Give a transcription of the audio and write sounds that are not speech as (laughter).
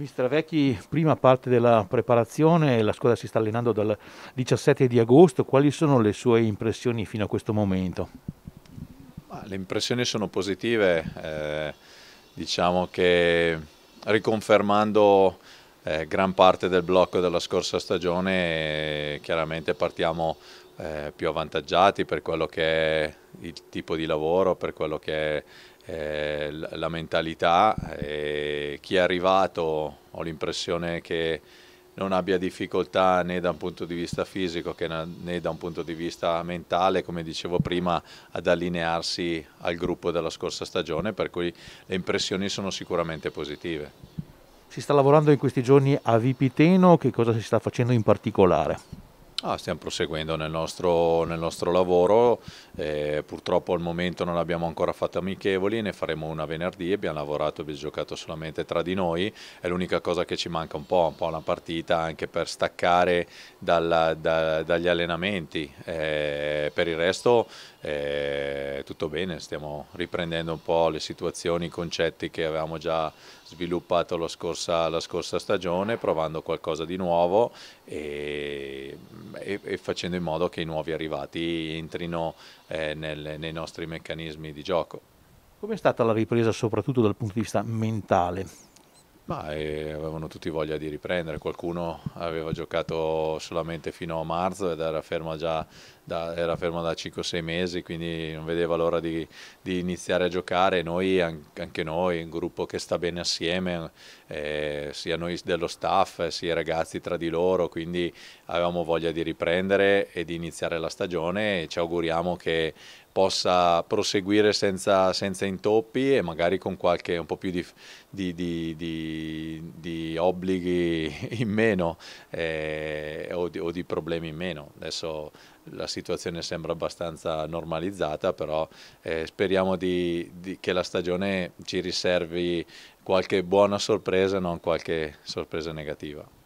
Mister Vecchi, prima parte della preparazione, la squadra si sta allenando dal 17 di agosto, quali sono le sue impressioni fino a questo momento? Le impressioni sono positive, eh, diciamo che riconfermando eh, gran parte del blocco della scorsa stagione, eh, chiaramente partiamo eh, più avvantaggiati per quello che è il tipo di lavoro, per quello che è eh, la mentalità. E, chi è arrivato ho l'impressione che non abbia difficoltà né da un punto di vista fisico né da un punto di vista mentale, come dicevo prima, ad allinearsi al gruppo della scorsa stagione, per cui le impressioni sono sicuramente positive. Si sta lavorando in questi giorni a Vipiteno, che cosa si sta facendo in particolare? Ah, stiamo proseguendo nel nostro, nel nostro lavoro, eh, purtroppo al momento non abbiamo ancora fatto amichevoli, ne faremo una venerdì, abbiamo lavorato, abbiamo giocato solamente tra di noi, è l'unica cosa che ci manca un po', un po' la partita anche per staccare dalla, da, dagli allenamenti, eh, per il resto eh, tutto bene, stiamo riprendendo un po' le situazioni, i concetti che avevamo già sviluppato la scorsa, la scorsa stagione, provando qualcosa di nuovo e, e, e, facendo in modo che i nuovi arrivati entrino eh, nel, nei nostri meccanismi di gioco. Com'è stata la ripresa soprattutto dal punto di vista mentale? Ma eh, avevano tutti voglia di riprendere, qualcuno aveva giocato solamente fino a marzo ed era fermo già da, era fermo da 5-6 mesi, quindi non vedeva l'ora di, di iniziare a giocare. Noi, anche noi, un gruppo che sta bene assieme, eh, sia noi dello staff, sia i ragazzi tra di loro, quindi avevamo voglia di riprendere e di iniziare la stagione e ci auguriamo che possa proseguire senza, senza, intoppi e magari con qualche un po' più di, di, di, di obblighi (laughs) in meno eh, o, o, di, problemi in meno. Adesso la situazione sembra abbastanza normalizzata, però eh, speriamo che la stagione ci riservi qualche buona sorpresa, non qualche sorpresa negativa.